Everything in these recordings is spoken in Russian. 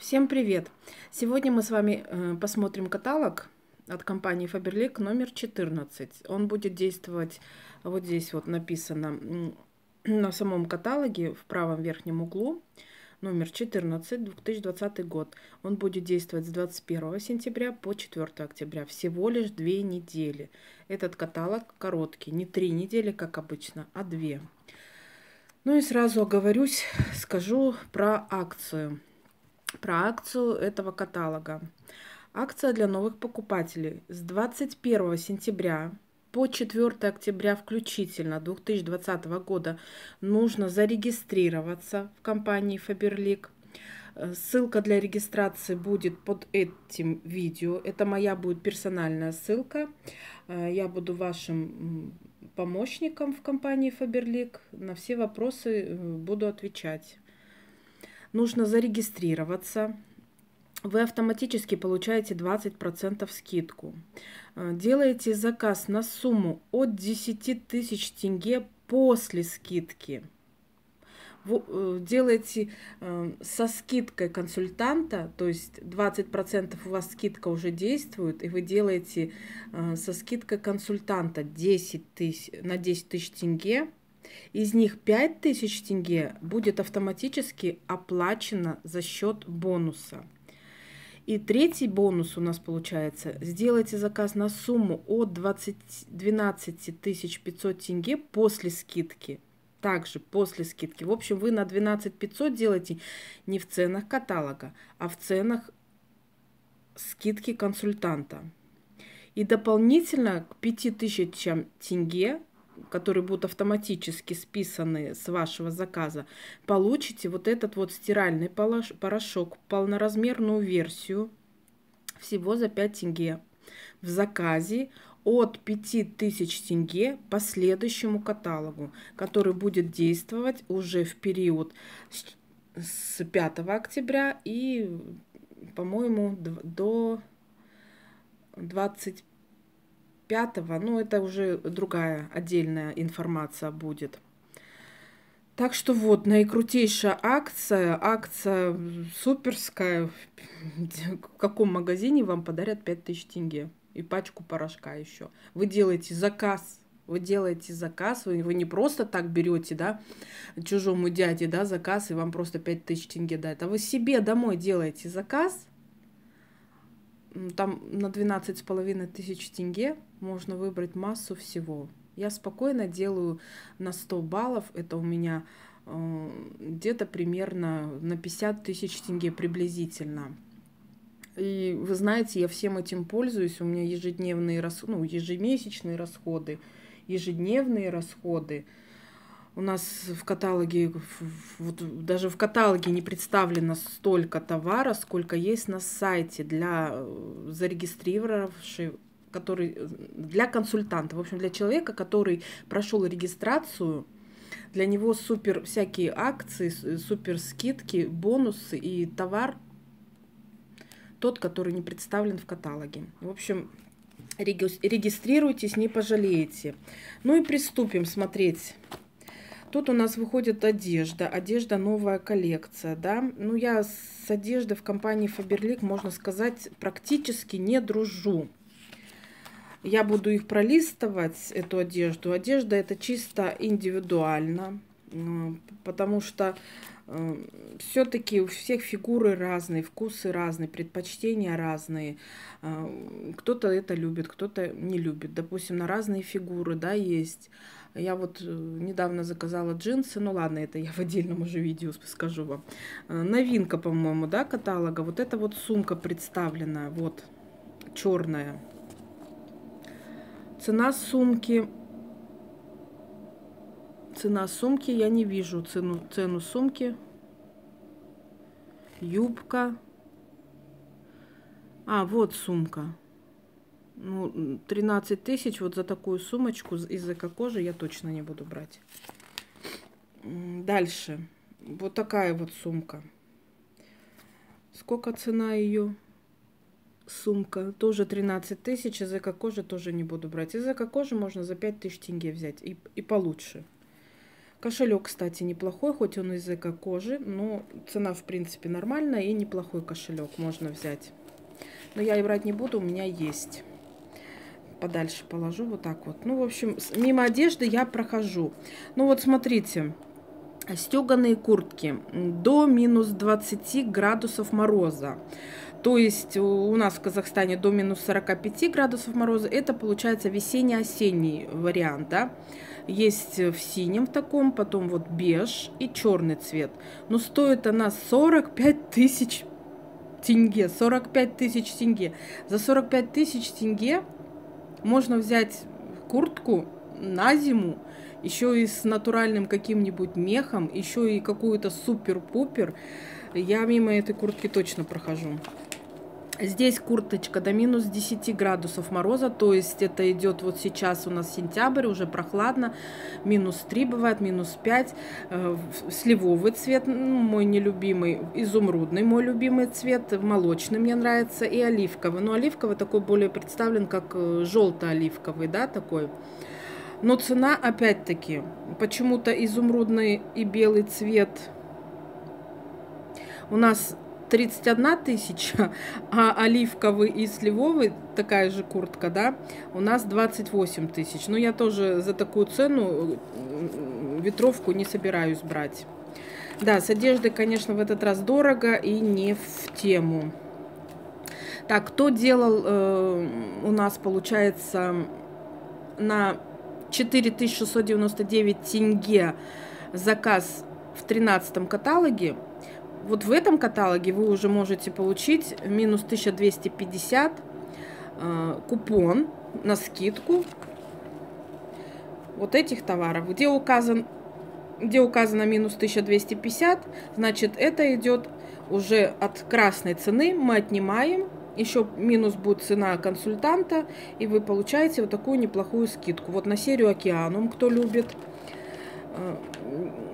Всем привет! Сегодня мы с вами э, посмотрим каталог от компании Faberlic номер 14. Он будет действовать, вот здесь вот написано на самом каталоге в правом верхнем углу, номер 14, 2020 год. Он будет действовать с 21 сентября по 4 октября, всего лишь две недели. Этот каталог короткий, не три недели, как обычно, а две. Ну и сразу оговорюсь, скажу про акцию про акцию этого каталога. Акция для новых покупателей с 21 сентября по 4 октября включительно 2020 года нужно зарегистрироваться в компании Faberlic. Э, ссылка для регистрации будет под этим видео. Это моя будет персональная ссылка. Э, я буду вашим помощником в компании Faberlic. На все вопросы э, буду отвечать нужно зарегистрироваться. Вы автоматически получаете 20% скидку. Э, делаете заказ на сумму от 10 тысяч тенге после скидки э, делаете э, со скидкой консультанта, то есть 20% у вас скидка уже действует, и вы делаете со скидкой консультанта 10 тысяч, на 10 тысяч тенге из них 5000 тенге будет автоматически оплачено за счет бонуса. И третий бонус у нас получается. Сделайте заказ на сумму от 20, 12 500 тенге после скидки. Также после скидки. В общем, вы на 12 500 делаете не в ценах каталога, а в ценах скидки консультанта. И дополнительно к 5000 тенге которые будут автоматически списаны с вашего заказа, получите вот этот вот стиральный порошок, полноразмерную версию, всего за 5 тенге. В заказе от 5000 тенге по следующему каталогу, который будет действовать уже в период с 5 октября и, по-моему, до 25 пятого, ну это уже другая отдельная информация будет. Так что вот, наикрутейшая акция, акция суперская, в каком магазине вам подарят 5000 тенге и пачку порошка еще. Вы делаете заказ, вы делаете заказ, вы, вы не просто так берете, да, чужому дяде, да, заказ, и вам просто 5000 тенге дают, а вы себе домой делаете заказ, там на с половиной тысяч тенге можно выбрать массу всего. Я спокойно делаю на 100 баллов, это у меня э, где-то примерно на 50 тысяч тенге приблизительно. И вы знаете, я всем этим пользуюсь, у меня ежедневные расходы, ну, ежемесячные расходы, ежедневные расходы – у нас в каталоге, вот даже в каталоге не представлено столько товара, сколько есть на сайте для э, зарегистрировавших который э, для консультанта, в общем, для человека, который прошел регистрацию, для него супер всякие акции, э, супер скидки, бонусы и товар тот, который не представлен в каталоге. В общем, регистрируйтесь, не пожалеете. Ну и приступим смотреть Тут у нас выходит одежда, одежда новая коллекция, да. Ну, я с одеждой в компании Фаберлик, можно сказать, практически не дружу. Я буду их пролистывать, эту одежду. Одежда это чисто индивидуально, э, потому что э, все-таки у всех фигуры разные, вкусы разные, предпочтения разные. Э, кто-то это любит, кто-то не любит. Допустим, на разные фигуры, да, есть я вот э, недавно заказала джинсы, ну ладно, это я в отдельном уже видео скажу вам. Э, новинка, по-моему, да, каталога. Вот эта вот сумка представлена, вот, черная. Цена сумки... Цена сумки, я не вижу цену, цену сумки. Юбка. А, вот сумка. Ну, 13 тысяч вот за такую сумочку из эко-кожи я точно не буду брать. Дальше. Вот такая вот сумка. Сколько цена ее? Сумка. Тоже 13 тысяч. Из эко-кожи тоже не буду брать. Из эко-кожи можно за 5 тысяч тенге взять. И, и получше. Кошелек, кстати, неплохой, хоть он из эко-кожи, но цена, в принципе, нормальная и неплохой кошелек можно взять. Но я и брать не буду, у меня есть подальше положу вот так вот. Ну, в общем, мимо одежды я прохожу. Ну, вот смотрите. Стеганые куртки до минус 20 градусов мороза. То есть у нас в Казахстане до минус 45 градусов мороза. Это получается весенне-осенний вариант, да? Есть в синем в таком, потом вот беж и черный цвет. Но стоит она 45 тысяч тенге. 45 тысяч тенге. За 45 тысяч тенге можно взять куртку на зиму, еще и с натуральным каким-нибудь мехом, еще и какую-то супер-пупер. Я мимо этой куртки точно прохожу. Здесь курточка до минус 10 градусов мороза, то есть это идет вот сейчас у нас сентябрь, уже прохладно, минус 3 бывает, минус 5, э, сливовый цвет, мой нелюбимый, изумрудный мой любимый цвет, молочный мне нравится и оливковый, но оливковый такой более представлен как э, желто-оливковый, да, такой. Но цена опять-таки, почему-то изумрудный и белый цвет у нас 31 тысяча, а оливковый и сливовый, такая же куртка, да, у нас 28 тысяч. Но ну, я тоже за такую цену ветровку не собираюсь брать. Да, с одеждой, конечно, в этот раз дорого и не в тему. Так, кто делал э, у нас, получается, на 4699 тенге заказ в 13 каталоге – вот в этом каталоге вы уже можете получить минус 1250 э, купон на скидку вот этих товаров. Где, указан, где указано минус 1250, значит это идет уже от красной цены, мы отнимаем, еще минус будет цена консультанта, и вы получаете вот такую неплохую скидку. Вот на серию «Океанум», кто любит – Э,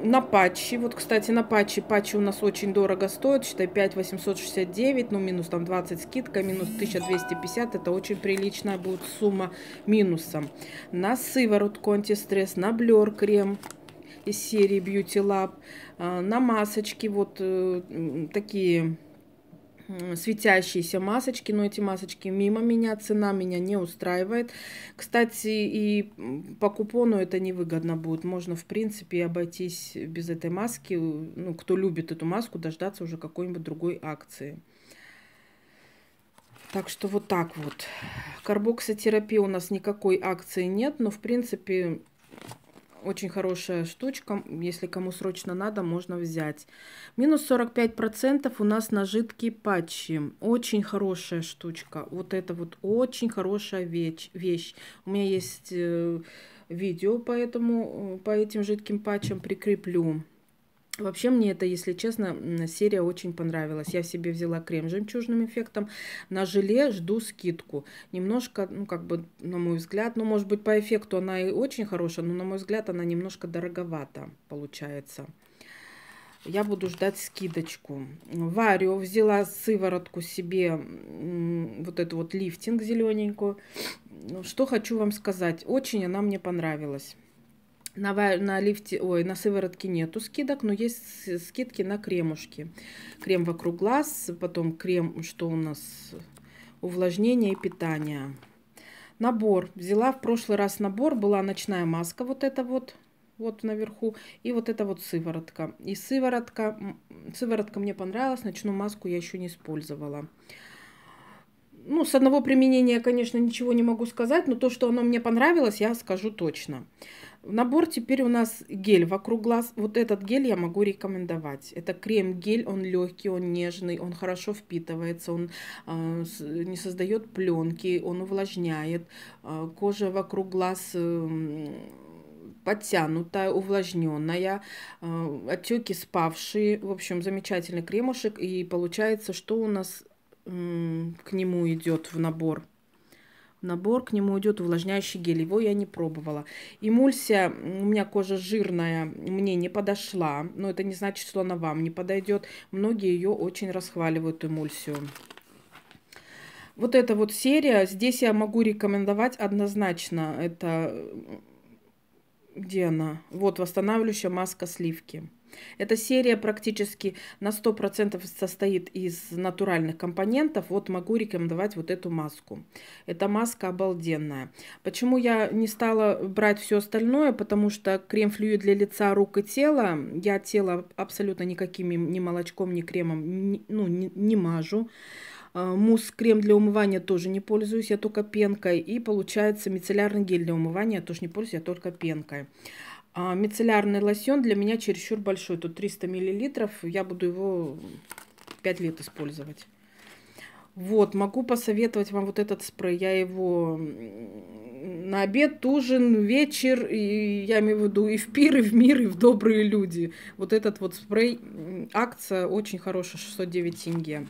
на патчи. Вот, кстати, на патчи. Патчи у нас очень дорого стоят. Считай, 5869, ну, минус там 20 скидка, минус 1250. Это очень приличная будет сумма минусом. На сыворотку антистресс, на блер крем из серии Beauty Lab, э, на масочки вот э, такие светящиеся масочки, но эти масочки мимо меня, цена меня не устраивает. Кстати, и по купону это невыгодно будет. Можно, в принципе, обойтись без этой маски. Ну, кто любит эту маску, дождаться уже какой-нибудь другой акции. Так что вот так вот. Карбоксотерапии у нас никакой акции нет, но, в принципе, очень хорошая штучка. Если кому срочно надо, можно взять. Минус 45% у нас на жидкие патчи. Очень хорошая штучка. Вот это вот очень хорошая вещь. вещь. У меня есть э, видео по, этому, э, по этим жидким патчам. Прикреплю. Вообще мне это, если честно, серия очень понравилась. Я в себе взяла крем с жемчужным эффектом. На желе жду скидку. Немножко, ну как бы, на мой взгляд, ну может быть по эффекту она и очень хорошая, но на мой взгляд она немножко дороговата получается. Я буду ждать скидочку. Варио взяла сыворотку себе, вот эту вот лифтинг зелененькую. Что хочу вам сказать. Очень она мне понравилась. На, на лифте, ой, на сыворотке нету скидок, но есть скидки на кремушки. Крем вокруг глаз, потом крем, что у нас, увлажнение и питание. Набор. Взяла в прошлый раз набор, была ночная маска вот эта вот, вот наверху, и вот эта вот сыворотка. И сыворотка, сыворотка мне понравилась, ночную маску я еще не использовала. Ну, с одного применения, конечно, ничего не могу сказать, но то, что оно мне понравилось, я скажу точно. Набор теперь у нас гель вокруг глаз. Вот этот гель я могу рекомендовать. Это крем-гель, он легкий, он нежный, он хорошо впитывается, он э, не создает пленки, он увлажняет. Э, кожа вокруг глаз э, подтянутая, увлажненная, э, а, отеки спавшие. В общем, замечательный кремушек. И получается, что у нас э, к нему идет в набор набор, к нему идет увлажняющий гель, его я не пробовала. Эмульсия, у меня кожа жирная, мне не подошла, но это не значит, что она вам не подойдет. Многие ее очень расхваливают, эмульсию. Вот эта вот серия, здесь я могу рекомендовать однозначно, это... Э, где она? Вот, восстанавливающая маска сливки. Эта серия практически на 100% состоит из натуральных компонентов. Вот могу рекомендовать вот эту маску. Эта маска обалденная. Почему я не стала брать все остальное? Потому что крем-флюид для лица, рук и тела, я тело абсолютно никаким ни молочком, ни кремом ни, ну, не, не мажу. А, Мусс-крем для умывания тоже не пользуюсь, я только пенкой. И получается мицеллярный гель для умывания тоже не пользуюсь, я только пенкой. А мицеллярный лосьон для меня чересчур большой. Тут 300 мл. Я буду его 5 лет использовать. Вот, могу посоветовать вам вот этот спрей. Я его на обед, ужин, вечер, и я имею в виду и в пир, и в мир, и в добрые люди. Вот этот вот спрей, акция очень хорошая, 609 тенге.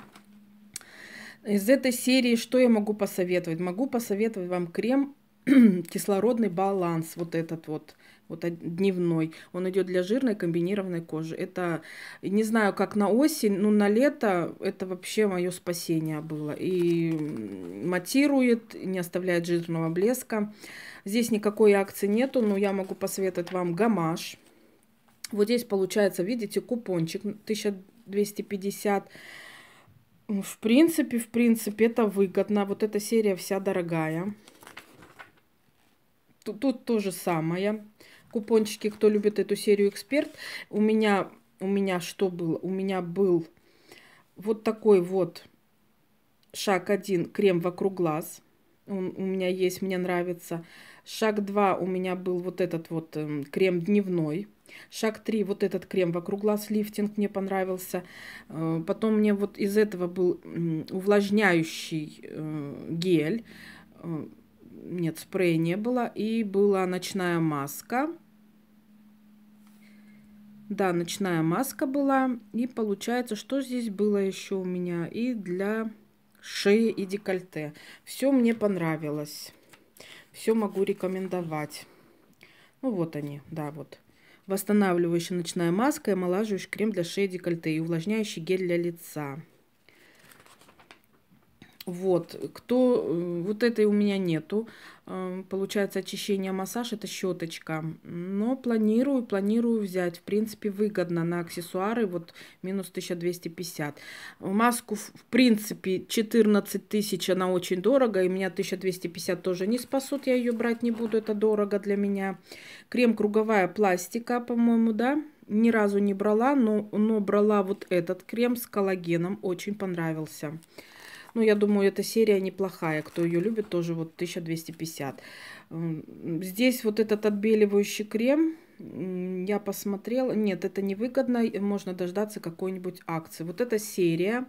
Из этой серии что я могу посоветовать? Могу посоветовать вам крем кислородный баланс, вот этот вот вот дневной. Он идет для жирной комбинированной кожи. Это, не знаю, как на осень, но на лето это вообще мое спасение было. И матирует, не оставляет жирного блеска. Здесь никакой акции нету, но я могу посоветовать вам гамаш. Вот здесь получается, видите, купончик 1250. В принципе, в принципе, это выгодно. Вот эта серия вся дорогая. Тут, тут то же самое купончики, кто любит эту серию «Эксперт». У меня, у меня что было? У меня был вот такой вот шаг один крем вокруг глаз. Он у меня есть, мне нравится. Шаг 2 у меня был вот этот вот эм, крем дневной. Шаг 3 вот этот крем вокруг глаз лифтинг мне понравился. Э, потом мне вот из этого был э, увлажняющий э, гель. Э, нет, спрея не было. И была ночная маска да, ночная маска была. И получается, что здесь было еще у меня? И для шеи и декольте. Все мне понравилось. Все могу рекомендовать. Ну вот они, да, вот. Восстанавливающая ночная маска, и омолаживающий крем для шеи и декольте и увлажняющий гель для лица. Вот, кто, э, вот этой у меня нету. Эм, получается, очищение массаж это щеточка. Но планирую, планирую взять. В принципе, выгодно на аксессуары, вот минус 1250. Маску, в принципе, 14 тысяч, она очень дорого. И меня 1250 тоже не спасут, я ее брать не буду, это дорого для меня. Крем круговая пластика, по-моему, да? Ни разу не брала, но, но брала вот этот крем с коллагеном, очень понравился. Ну, я думаю, эта серия неплохая. Кто ее любит, тоже вот 1250. Здесь вот этот отбеливающий крем я посмотрела, нет, это невыгодно, можно дождаться какой-нибудь акции. Вот эта серия,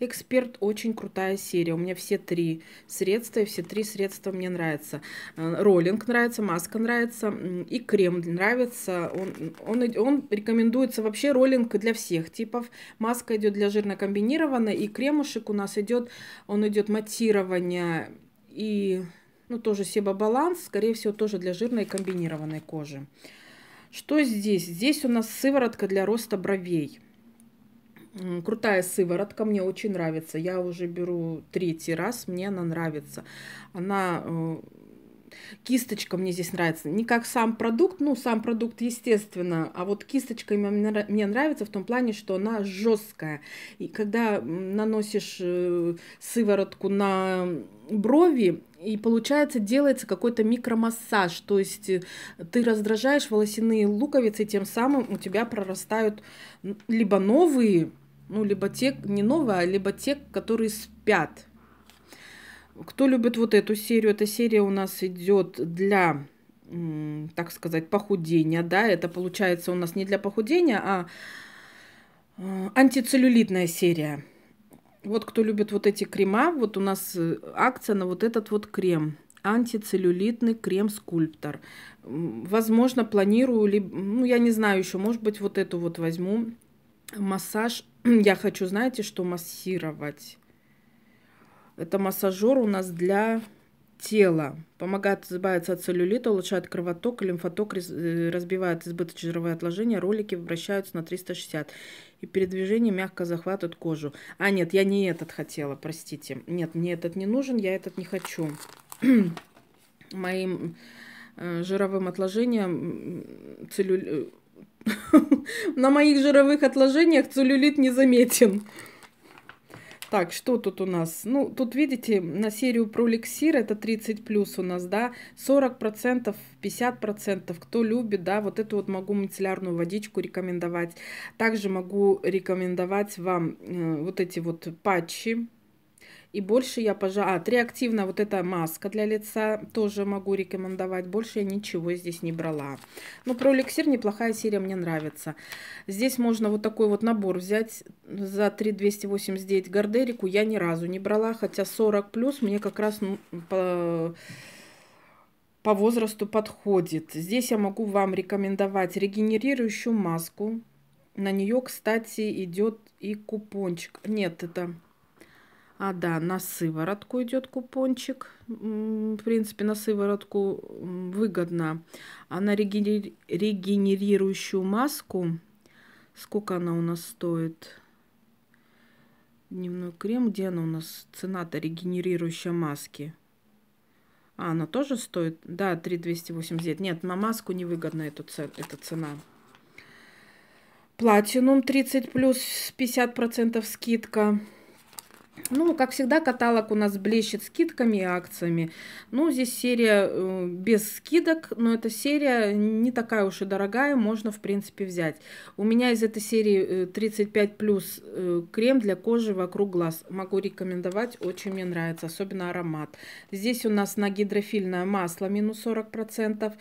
эксперт, очень крутая серия. У меня все три средства, и все три средства мне нравятся. Э, роллинг нравится, маска нравится, и крем нравится. Он, он, он рекомендуется вообще роллинг для всех типов. Маска идет для жирно комбинированной, и кремушек у нас идет, он идет матирование и ну, тоже себобаланс, скорее всего, тоже для жирной комбинированной кожи. Что здесь? Здесь у нас сыворотка для роста бровей. Крутая сыворотка, мне очень нравится. Я уже беру третий раз, мне она нравится. Она э, кисточка мне здесь нравится. Не как сам продукт, ну, сам продукт, естественно, а вот кисточка мне нравится в том плане, что она жесткая. И когда наносишь э, сыворотку на брови, и получается, делается какой-то микромассаж, то есть э, ты раздражаешь волосяные луковицы, и тем самым у тебя прорастают либо новые, ну, либо те, не новые, а либо те, которые спят. Кто любит вот эту серию, эта серия у нас идет для так сказать, похудения, да, это получается у нас не для похудения, а, а антицеллюлитная серия. Вот кто любит вот эти крема, вот у нас э, акция на вот этот вот крем. Антицеллюлитный крем-скульптор. Возможно, планирую, либо, ну, я не знаю еще, может быть, вот эту вот возьму. Массаж. Я хочу, знаете, что массировать. Это массажер у нас для тела. Помогает избавиться от целлюлита, улучшает кровоток, лимфоток, э, разбивает избыточные жировые отложения, ролики вращаются на 360. И передвижение мягко захватывает кожу. А, нет, я не этот хотела, простите. Нет, мне этот не нужен, я этот не хочу. Моим э, жировым отложением целлюлит... На моих жировых отложениях целлюлит не заметен. Так, что тут у нас? Ну, тут видите, на серию про проликсир, это 30 плюс у нас, да, 40%, 50%, кто любит, да, вот эту вот могу мицеллярную водичку рекомендовать. Также могу рекомендовать вам э, вот эти вот патчи, и больше я, пожалуй... А, триактивно вот эта маска для лица тоже могу рекомендовать. Больше я ничего здесь не брала. Но ну, про эликсир неплохая серия, мне нравится. Здесь можно вот такой вот набор взять за 3289 гардерику. Я ни разу не брала, хотя 40 плюс мне как раз... Ну, по по возрасту подходит. Здесь я могу вам рекомендовать регенерирующую маску. На нее, кстати, идет и купончик. Нет, это а, да, на сыворотку идет купончик. В принципе, на сыворотку выгодно. А на регенерирующую маску, сколько она у нас стоит? Дневной крем, где она у нас? Цена-то регенерирующей маски. А, она тоже стоит? Да, 3289. Нет, на маску невыгодна эту, эта цена. Платинум 30 плюс 50% скидка. Ну, как всегда, каталог у нас блещет скидками и акциями. Ну, здесь серия э, без скидок, но эта серия не такая уж и дорогая, можно, в принципе, взять. У меня из этой серии 35 э, плюс э, крем для кожи вокруг глаз. Могу рекомендовать, очень мне нравится, особенно аромат. Здесь у нас на гидрофильное масло минус 40%.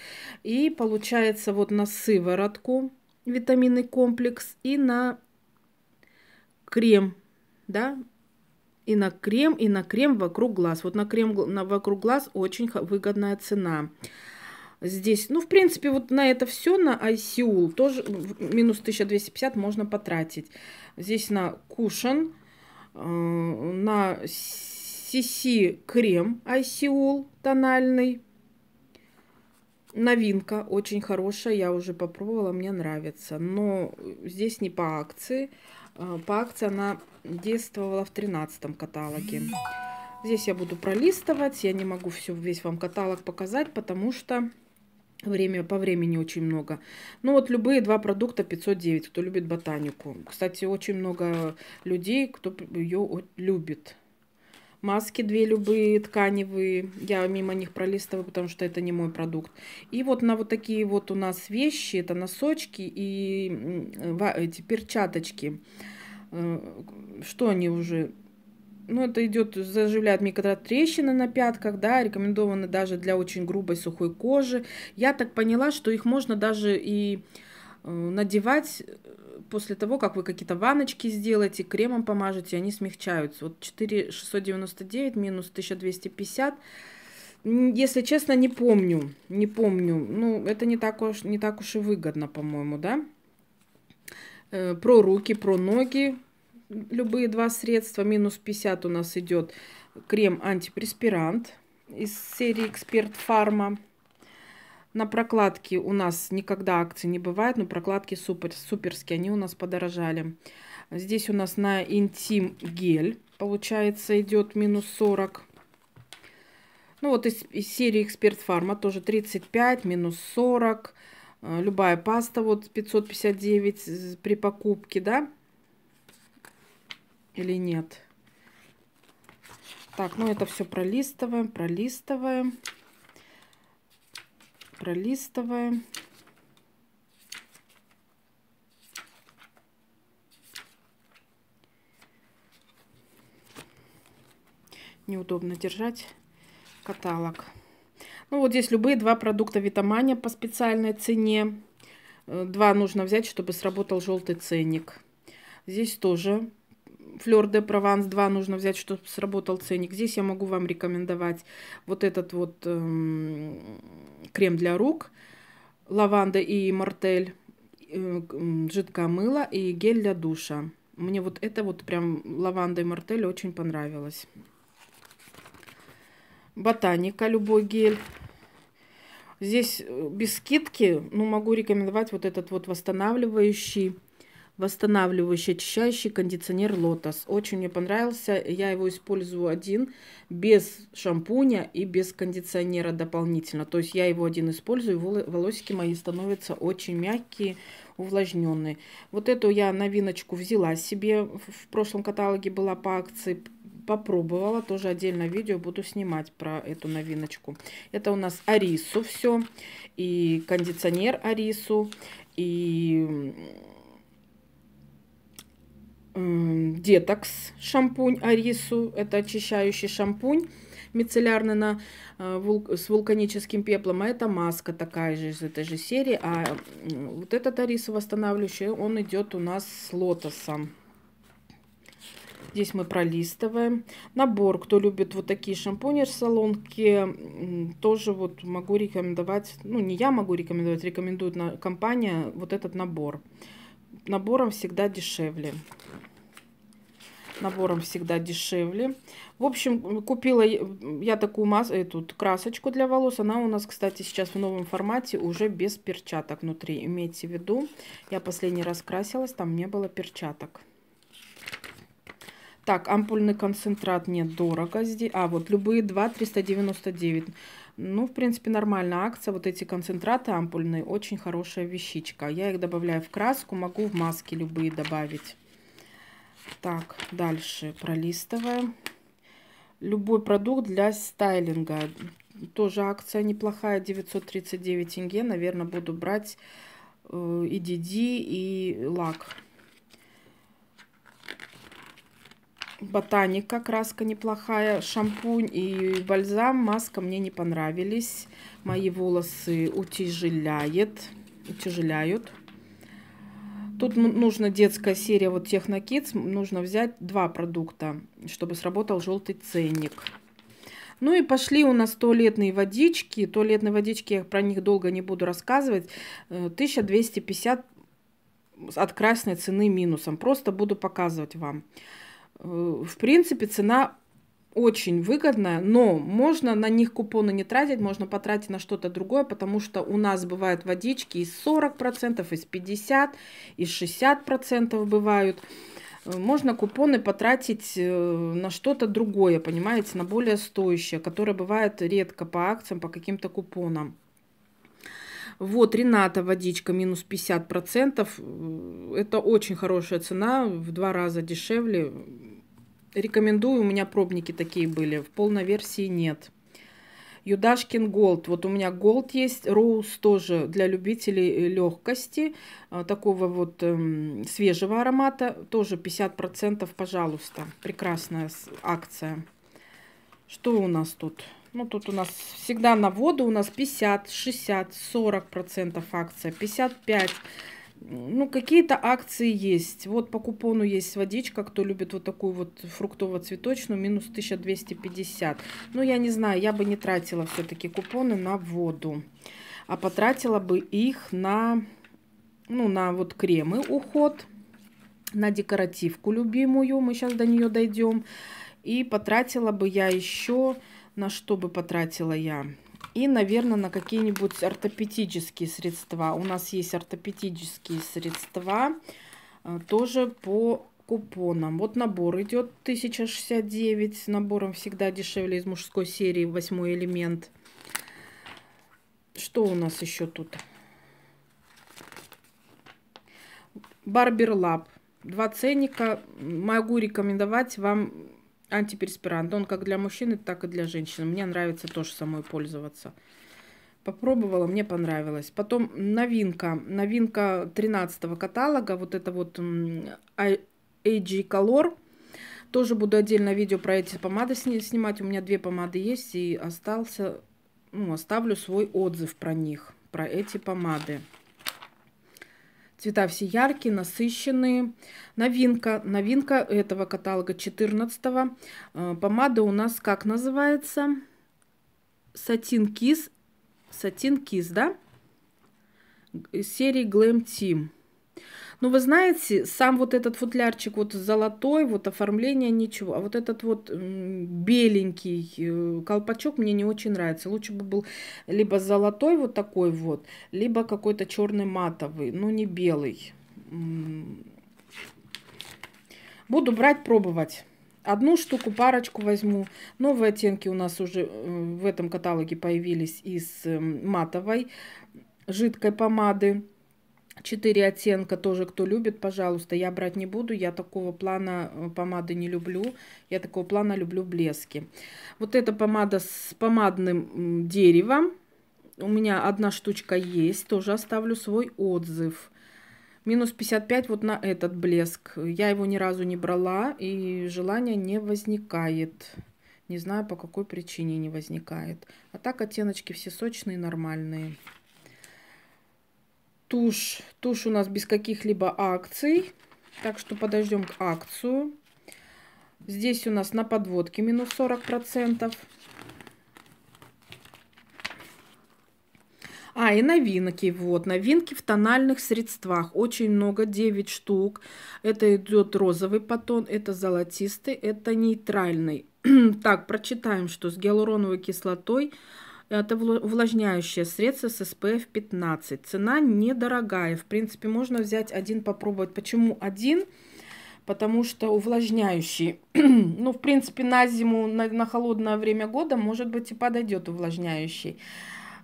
И получается вот на сыворотку витаминный комплекс и на крем, да, и на крем, и на крем вокруг глаз. Вот на крем на, вокруг глаз очень выгодная цена. Здесь, ну, в принципе, вот на это все, на ICUL тоже минус 1250 можно потратить. Здесь на кушан э, на Сиси крем ICUL тональный. Новинка очень хорошая, я уже попробовала, мне нравится. Но э, здесь не по акции. А, по акции она действовала в 13 каталоге. Здесь я буду пролистывать. Я не могу все, весь вам каталог показать, потому что время, по времени очень много. Ну вот любые два продукта 509, кто любит ботанику. Кстати, очень много людей, кто ее любит. Маски две любые, тканевые. Я мимо них пролистываю, потому что это не мой продукт. И вот на вот такие вот у нас вещи, это носочки и эти перчаточки. Э, что они уже ну, это идет, заживляет микротрещины на пятках, да, рекомендованы даже для очень грубой сухой кожи. Я так поняла, что их можно даже и э, надевать после того, как вы какие-то ваночки сделаете, кремом помажете, они смягчаются. Вот 4699 минус 1250. Если честно, не помню. Не помню. Ну, это не так уж, не так уж и выгодно, по-моему, да? Э, про руки, про ноги. Любые два средства. Минус 50 у нас идет крем антипреспирант из серии Эксперт Фарма. На прокладке у нас никогда акции не бывает, но прокладки супер, суперские, они у нас подорожали. Здесь у нас на интим гель, получается, идет минус 40. Ну вот из, из серии Эксперт Фарма тоже 35, минус 40. Э, любая паста вот 559 при покупке, да? Или нет? Так, ну это все пролистываем, пролистываем пролистываем. Неудобно держать каталог. Ну вот здесь любые два продукта Витамания по специальной цене. Э, два нужно взять, чтобы сработал желтый ценник. Здесь тоже Флер де Прованс 2 нужно взять, чтобы сработал ценник. Здесь я могу вам рекомендовать вот этот вот эм, крем для рук, лаванда и мартель, э, жидкое мыло и гель для душа. Мне вот это вот прям лаванда и мартель очень понравилось. Ботаника, любой гель. Здесь э, без скидки, ну, могу рекомендовать вот этот вот восстанавливающий восстанавливающий, очищающий кондиционер Лотос. Очень мне понравился. Я его использую один, без шампуня и без кондиционера дополнительно. То есть я его один использую, волосики мои становятся очень мягкие, увлажненные. Вот эту я новиночку взяла себе. В прошлом каталоге была по акции попробовала. Тоже отдельно видео буду снимать про эту новиночку. Это у нас Арису все. И кондиционер Арису. И детокс шампунь Арису. Это очищающий шампунь мицеллярный на, э, с вулканическим пеплом. А это маска такая же из этой же серии. А вот этот Арису восстанавливающий, он идет у нас с лотосом. Здесь мы пролистываем. Набор, кто любит вот такие шампуни в салонке, тоже вот могу рекомендовать. Ну, не я могу рекомендовать, рекомендует компания вот этот набор. Набором всегда дешевле набором всегда дешевле. В общем, купила я такую мас... эту красочку для волос. Она у нас, кстати, сейчас в новом формате уже без перчаток внутри. Имейте в виду, я последний раз красилась, там не было перчаток. Так, ампульный концентрат мне дорого здесь. А, вот любые 2 399. Ну, в принципе, нормальная акция. Вот эти концентраты ампульные, очень хорошая вещичка. Я их добавляю в краску, могу в маски любые добавить. Так, дальше пролистываем. Любой продукт для стайлинга. Тоже акция неплохая, 939 тенге. Наверное, буду брать э, и DD, и лак. Ботаника, краска неплохая, шампунь и бальзам, маска мне не понравились. Мои волосы утяжеляет, утяжеляют. Тут нужно детская серия вот Технокидс. Нужно взять два продукта, чтобы сработал желтый ценник. Ну и пошли у нас туалетные водички. Туалетные водички, я про них долго не буду рассказывать. 1250 э, от красной цены минусом. Просто буду показывать вам. Э, в принципе, цена очень выгодно, но можно на них купоны не тратить, можно потратить на что-то другое, потому что у нас бывают водички из 40%, из 50%, из 60% бывают. Э, можно купоны потратить э, на что-то другое, понимаете, на более стоящее, которое бывает редко по акциям, по каким-то купонам. Вот, Рената водичка минус 50%. Э, это очень хорошая цена, в два раза дешевле Рекомендую, у меня пробники такие были. В полной версии нет. Юдашкин Голд. Вот у меня Голд есть. Роуз тоже для любителей э, легкости. Э, такого вот эм, свежего аромата. Тоже 50%, пожалуйста. Прекрасная акция. Что у нас тут? Ну, тут у нас всегда на воду у нас 50, 60, 40% акция. 55 ну, какие-то акции есть. Вот по купону есть водичка, кто любит вот такую вот фруктово-цветочную, минус 1250. Ну, я не знаю, я бы не тратила все-таки купоны на воду, а потратила бы их на, ну, на вот кремы уход, на декоративку любимую, мы сейчас до нее дойдем. И потратила бы я еще, на что бы потратила я? И, наверное, на какие-нибудь ортопедические средства. У нас есть ортопедические средства э, тоже по купонам. Вот набор идет 1069. С набором всегда дешевле из мужской серии. Восьмой элемент. Что у нас еще тут? Барберлаб. Два ценника. Могу рекомендовать вам антиперспирант. Он как для мужчины, так и для женщин. Мне нравится тоже самой пользоваться. Попробовала, мне понравилось. Потом новинка. Новинка 13 каталога. Вот это вот а, AG Color. Тоже буду отдельно видео про эти помады снимать. У меня две помады есть и остался, ну, оставлю свой отзыв про них, про эти помады. Цвета все яркие, насыщенные. Новинка. Новинка этого каталога 14 -го. Э, помада у нас как называется? Сатин Кис. Сатин Кис, да? серии Glam Team. Ну, вы знаете, сам вот этот футлярчик вот золотой, вот оформление ничего, а вот этот вот беленький э, колпачок мне не очень нравится. Лучше бы был либо золотой вот такой вот, либо какой-то черный матовый, но не белый. Буду брать, пробовать. Одну штуку, парочку возьму. Новые оттенки у нас уже э, в этом каталоге появились из э, матовой жидкой помады. Четыре оттенка тоже, кто любит, пожалуйста, я брать не буду. Я такого плана э, помады не люблю. Я такого плана люблю блески. Вот эта помада с помадным деревом. У меня одна штучка есть, тоже оставлю свой отзыв. Минус 55 вот на этот блеск. Я его ни разу не брала и желания не возникает. Не знаю, по какой причине не возникает. А так оттеночки все сочные, нормальные тушь. Тушь у нас без каких-либо акций. Так что подождем к акцию. Здесь у нас на подводке минус 40%. А, и новинки. Вот, новинки в тональных средствах. Очень много, 9 штук. Это идет розовый потон, это золотистый, это нейтральный. так, прочитаем, что с гиалуроновой кислотой это увлажняющее средство с SPF 15. Цена недорогая. В принципе, можно взять один, попробовать. Почему один? Потому что увлажняющий. ну, в принципе, на зиму, на, на холодное время года, может быть, и подойдет увлажняющий.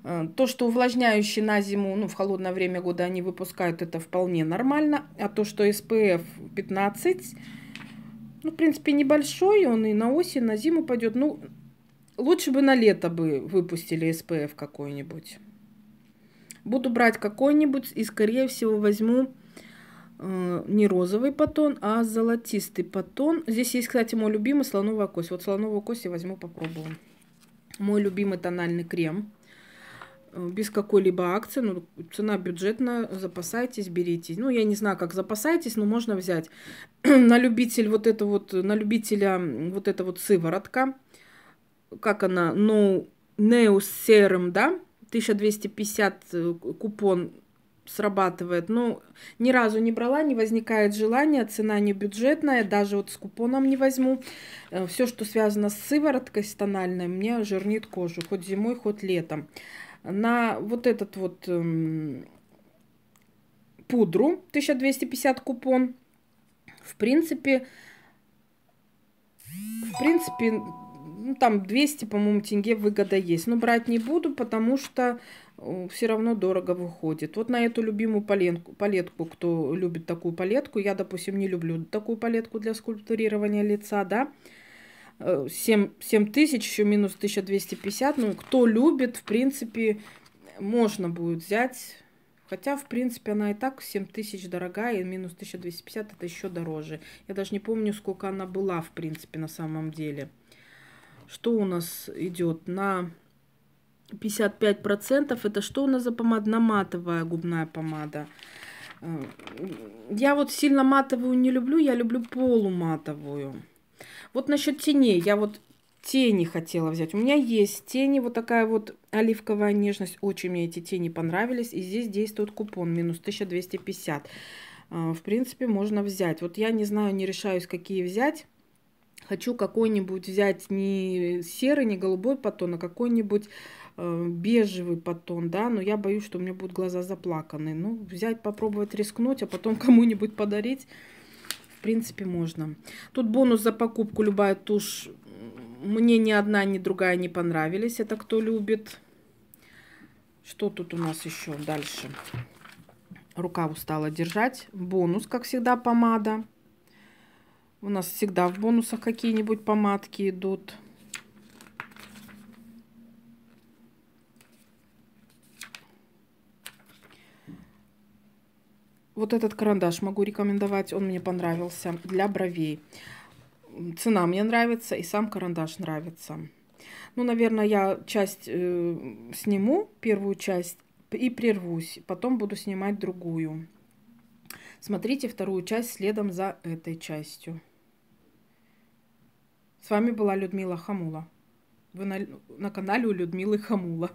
Э, то, что увлажняющие на зиму, ну, в холодное время года они выпускают, это вполне нормально. А то, что SPF 15, ну, в принципе, небольшой, он и на осень, на зиму пойдет. Ну, Лучше бы на лето бы выпустили СПФ какой-нибудь. Буду брать какой-нибудь и, скорее всего, возьму э, не розовый батон, а золотистый батон. Здесь есть, кстати, мой любимый слоновая кость. Вот слоновую кость я возьму, попробую. Мой любимый тональный крем. Э, без какой-либо акции. Ну, цена бюджетная. Запасайтесь, берите. Ну, я не знаю, как запасайтесь, но можно взять. на любитель вот это вот, на любителя вот это вот сыворотка как она, No ну, Neus Serum, да, 1250 э, купон срабатывает. Ну, ни разу не брала, не возникает желания, цена не бюджетная, даже вот с купоном не возьму. Э, Все, что связано с сывороткой с тональной, мне жирнит кожу, хоть зимой, хоть летом. На вот этот вот эм, пудру 1250 купон, в принципе, в принципе, ну, там 200, по-моему, тенге выгода есть. Но брать не буду, потому что э, все равно дорого выходит. Вот на эту любимую паленку, палетку, кто любит такую палетку, я, допустим, не люблю такую палетку для скульптурирования лица, да, 7, э, 7 тысяч, еще минус 1250, ну, кто любит, в принципе, можно будет взять, хотя, в принципе, она и так 7 тысяч дорогая, и минус 1250 это еще дороже. Я даже не помню, сколько она была, в принципе, на самом деле. Что у нас идет на 55%? Это что у нас за помада? На матовая губная помада. Э, я вот сильно матовую не люблю, я люблю полуматовую. Вот насчет теней. Я вот тени хотела взять. У меня есть тени, вот такая вот оливковая нежность. Очень мне эти тени понравились. И здесь действует купон, минус 1250. Э, в принципе, можно взять. Вот я не знаю, не решаюсь, какие взять. Хочу какой-нибудь взять не серый, не голубой потон, а какой-нибудь э, бежевый потон, да, но я боюсь, что у меня будут глаза заплаканы. Ну, взять, попробовать рискнуть, а потом кому-нибудь подарить, в принципе, можно. Тут бонус за покупку, любая тушь, мне ни одна, ни другая не понравились, это кто любит. Что тут у нас еще дальше? Рука устала держать. Бонус, как всегда, помада. У нас всегда в бонусах какие-нибудь помадки идут. Вот этот карандаш могу рекомендовать, он мне понравился для бровей. Цена мне нравится и сам карандаш нравится. Ну, наверное, я часть э, сниму, первую часть, и прервусь. Потом буду снимать другую. Смотрите вторую часть следом за этой частью. С вами была Людмила Хамула. Вы на, на канале у Людмилы Хамула.